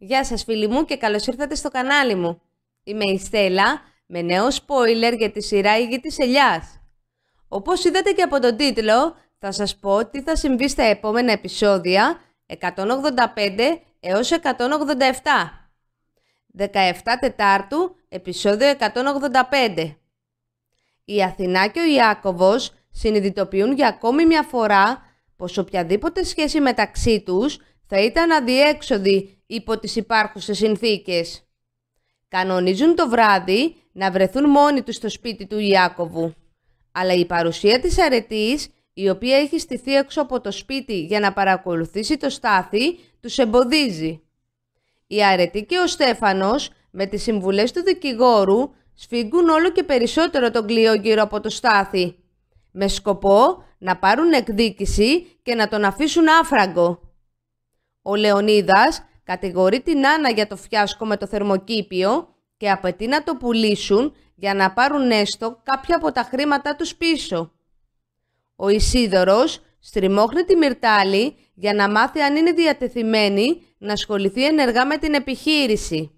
Γεια σας φίλοι μου και καλώς ήρθατε στο κανάλι μου. Είμαι η Στέλλα με νέο spoiler για τη σειρά «Η γη της ελιάς». Όπως είδατε και από τον τίτλο, θα σας πω τι θα συμβεί στα επόμενα επεισόδια 185 έως 187. 17 Τετάρτου, επεισόδιο 185. Η Αθηνά και ο Ιάκωβος συνειδητοποιούν για ακόμη μια φορά πως οποιαδήποτε σχέση μεταξύ τους θα ήταν αδιέξοδη υπό τις υπάρχουσες συνθήκες. Κανονίζουν το βράδυ να βρεθούν μόνοι τους στο σπίτι του Ιάκωβου. Αλλά η παρουσία της αρετής, η οποία έχει στηθεί έξω από το σπίτι για να παρακολουθήσει το στάθι, τους εμποδίζει. Η αρετή και ο Στέφανος, με τις συμβουλές του δικηγόρου, σφίγγουν όλο και περισσότερο τον κλειό από το στάθι, με σκοπό να πάρουν εκδίκηση και να τον αφήσουν άφραγκο. Ο Λεωνίδας κατηγορεί την Άννα για το φιάσκο με το θερμοκήπιο και απαιτεί να το πουλήσουν για να πάρουν έστω κάποια από τα χρήματά τους πίσω. Ο Ισίδωρος στριμώχνει τη Μυρτάλη για να μάθει αν είναι διατεθειμένη να ασχοληθεί ενεργά με την επιχείρηση.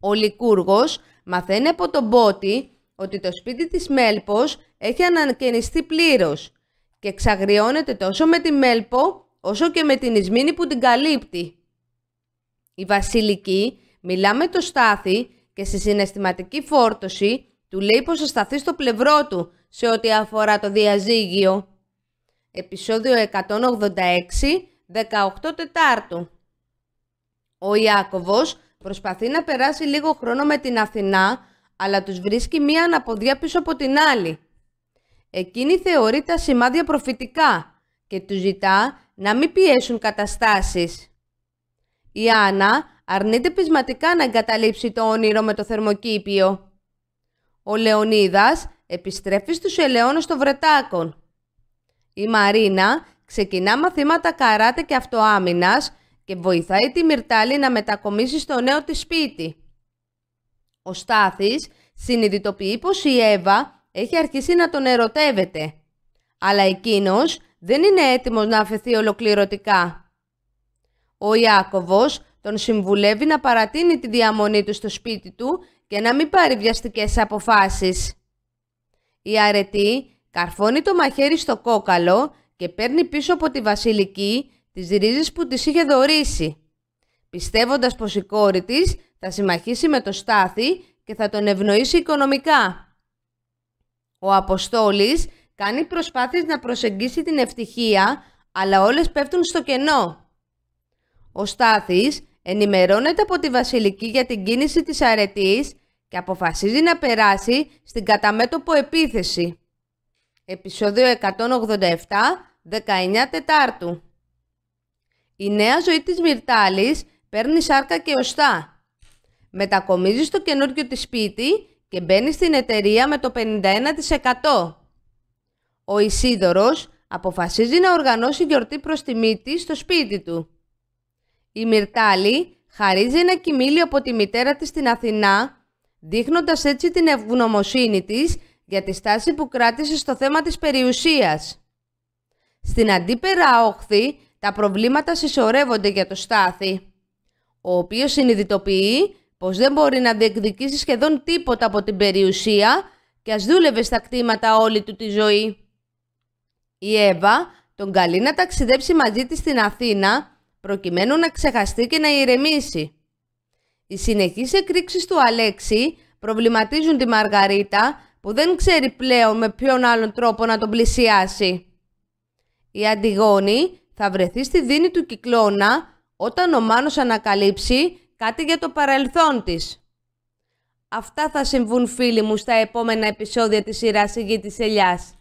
Ο Λικούργος μαθαίνει από τον Πότη ότι το σπίτι της Μέλπος έχει ανακαινιστεί πλήρως και ξαγριώνεται τόσο με τη Μέλπο όσο και με την Ισμήνη που την καλύπτει. Η Βασιλική μιλά με το Στάθη και στη συναισθηματική φόρτωση του λέει πως θα σταθεί στο πλευρό του σε ό,τι αφορά το διαζύγιο. Επισόδιο 186, 18 Τετάρτου. Ο Ιάκωβος προσπαθεί να περάσει λίγο χρόνο με την Αθηνά, αλλά τους βρίσκει μία αναποδιά πίσω από την άλλη. Εκείνη θεωρεί τα σημάδια προφητικά και του ζητά να μην πιέσουν καταστάσεις. Η Άννα αρνείται πεισματικά να εγκαταλείψει το όνειρο με το θερμοκήπιο. Ο Λεωνίδας επιστρέφει στους ελαιώνες των Βρετάκων. Η Μαρίνα ξεκινά μαθήματα καράτε και αυτοάμυνας και βοηθάει τη Μυρτάλη να μετακομίσει στο νέο της σπίτι. Ο Στάθης συνειδητοποιεί πως η Εύα έχει αρχίσει να τον ερωτεύεται, αλλά εκείνος δεν είναι έτοιμος να αφαιθεί ολοκληρωτικά. Ο Ιάκωβος τον συμβουλεύει να παρατείνει τη διαμονή του στο σπίτι του και να μην πάρει βιαστικές αποφάσεις. Η αρετή καρφώνει το μαχαίρι στο κόκαλο και παίρνει πίσω από τη βασιλική τις ρίζες που της είχε δωρήσει, πιστεύοντας πως η κόρη της θα συμμαχήσει με το Στάθη και θα τον ευνοήσει οικονομικά. Ο Αποστόλης Κάνει προσπάθειες να προσεγγίσει την ευτυχία, αλλά όλες πέφτουν στο κενό. Ο Στάθης ενημερώνεται από τη Βασιλική για την κίνηση της αρετής και αποφασίζει να περάσει στην καταμέτωπο επίθεση. Επισόδιο 187, 19 Τετάρτου Η νέα ζωή της Μυρτάλης παίρνει σάρκα και οστά. Μετακομίζει στο καινούριο της σπίτι και μπαίνει στην εταιρεία με το 51% ο Ισίδωρος αποφασίζει να οργανώσει γιορτή προς τη μύτη στο σπίτι του. Η Μυρτάλη χαρίζει ένα κοιμήλιο από τη μητέρα της στην Αθηνά, δείχνοντας έτσι την ευγνωμοσύνη της για τη στάση που κράτησε στο θέμα της περιουσίας. Στην αντίπερα όχθη τα προβλήματα συσσωρεύονται για το Στάθη, ο οποίος συνειδητοποιεί πως δεν μπορεί να διεκδικήσει σχεδόν τίποτα από την περιουσία και ας δούλευε στα κτήματα όλη του τη ζωή. Η Εύα τον καλεί να ταξιδέψει μαζί της στην Αθήνα προκειμένου να ξεχαστεί και να ηρεμήσει. Οι συνεχείς εκρήξεις του Αλέξη προβληματίζουν τη Μαργαρίτα που δεν ξέρει πλέον με ποιον άλλον τρόπο να τον πλησιάσει. Η Αντιγόνη θα βρεθεί στη δίνη του κυκλώνα όταν ο Μάνος ανακαλύψει κάτι για το παρελθόν της. Αυτά θα συμβούν φίλοι μου στα επόμενα επεισόδια της σειράς γη της Ελιάς».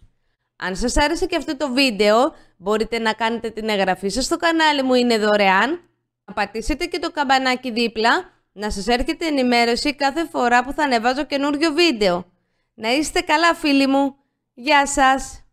Αν σας άρεσε και αυτό το βίντεο, μπορείτε να κάνετε την εγγραφή σας στο κανάλι μου, είναι δωρεάν. Να πατήσετε και το καμπανάκι δίπλα, να σας έρχεται ενημέρωση κάθε φορά που θα ανεβάζω καινούριο βίντεο. Να είστε καλά φίλοι μου. Γεια σας!